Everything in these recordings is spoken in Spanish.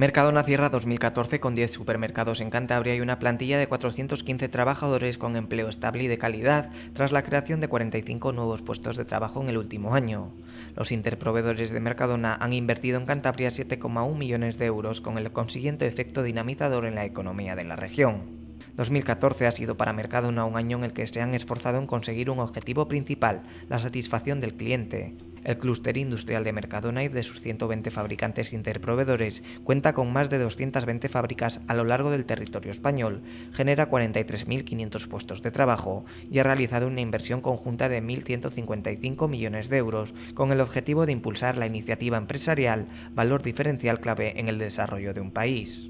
Mercadona cierra 2014 con 10 supermercados en Cantabria y una plantilla de 415 trabajadores con empleo estable y de calidad, tras la creación de 45 nuevos puestos de trabajo en el último año. Los interproveedores de Mercadona han invertido en Cantabria 7,1 millones de euros con el consiguiente efecto dinamizador en la economía de la región. 2014 ha sido para Mercadona un año en el que se han esforzado en conseguir un objetivo principal, la satisfacción del cliente. El clúster industrial de Mercadona y de sus 120 fabricantes interproveedores cuenta con más de 220 fábricas a lo largo del territorio español, genera 43.500 puestos de trabajo y ha realizado una inversión conjunta de 1.155 millones de euros con el objetivo de impulsar la iniciativa empresarial, valor diferencial clave en el desarrollo de un país.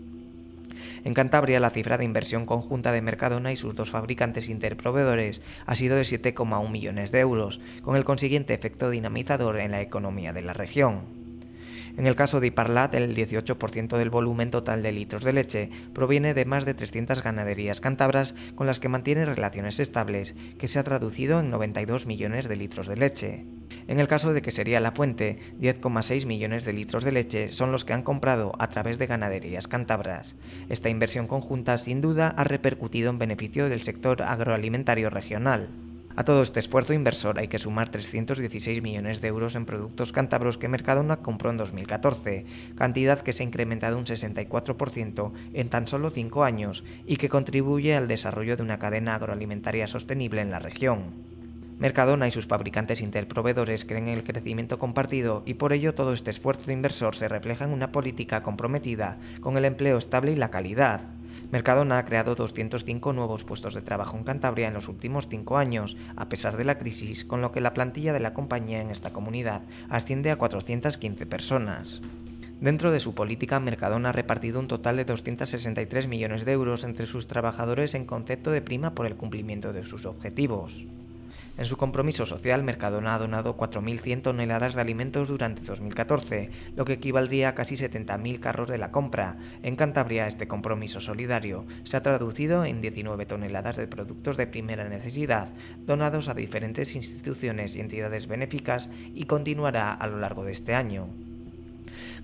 En Cantabria, la cifra de inversión conjunta de Mercadona y sus dos fabricantes interproveedores ha sido de 7,1 millones de euros, con el consiguiente efecto dinamizador en la economía de la región. En el caso de Iparlat, el 18% del volumen total de litros de leche proviene de más de 300 ganaderías cántabras con las que mantiene relaciones estables, que se ha traducido en 92 millones de litros de leche. En el caso de que sería La Fuente, 10,6 millones de litros de leche son los que han comprado a través de ganaderías cántabras. Esta inversión conjunta sin duda ha repercutido en beneficio del sector agroalimentario regional. A todo este esfuerzo inversor hay que sumar 316 millones de euros en productos cántabros que Mercadona compró en 2014, cantidad que se ha incrementado un 64% en tan solo 5 años y que contribuye al desarrollo de una cadena agroalimentaria sostenible en la región. Mercadona y sus fabricantes interproveedores creen en el crecimiento compartido y por ello todo este esfuerzo inversor se refleja en una política comprometida con el empleo estable y la calidad. Mercadona ha creado 205 nuevos puestos de trabajo en Cantabria en los últimos cinco años, a pesar de la crisis, con lo que la plantilla de la compañía en esta comunidad asciende a 415 personas. Dentro de su política, Mercadona ha repartido un total de 263 millones de euros entre sus trabajadores en concepto de prima por el cumplimiento de sus objetivos. En su compromiso social, Mercadona ha donado 4.100 toneladas de alimentos durante 2014, lo que equivaldría a casi 70.000 carros de la compra. En Cantabria, este compromiso solidario se ha traducido en 19 toneladas de productos de primera necesidad donados a diferentes instituciones y entidades benéficas y continuará a lo largo de este año.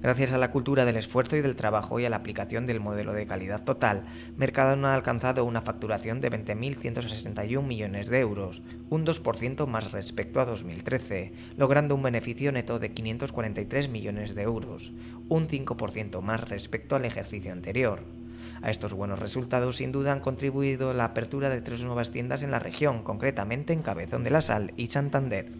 Gracias a la cultura del esfuerzo y del trabajo y a la aplicación del modelo de calidad total, Mercadona ha alcanzado una facturación de 20.161 millones de euros, un 2% más respecto a 2013, logrando un beneficio neto de 543 millones de euros, un 5% más respecto al ejercicio anterior. A estos buenos resultados sin duda han contribuido la apertura de tres nuevas tiendas en la región, concretamente en Cabezón de la Sal y Santander.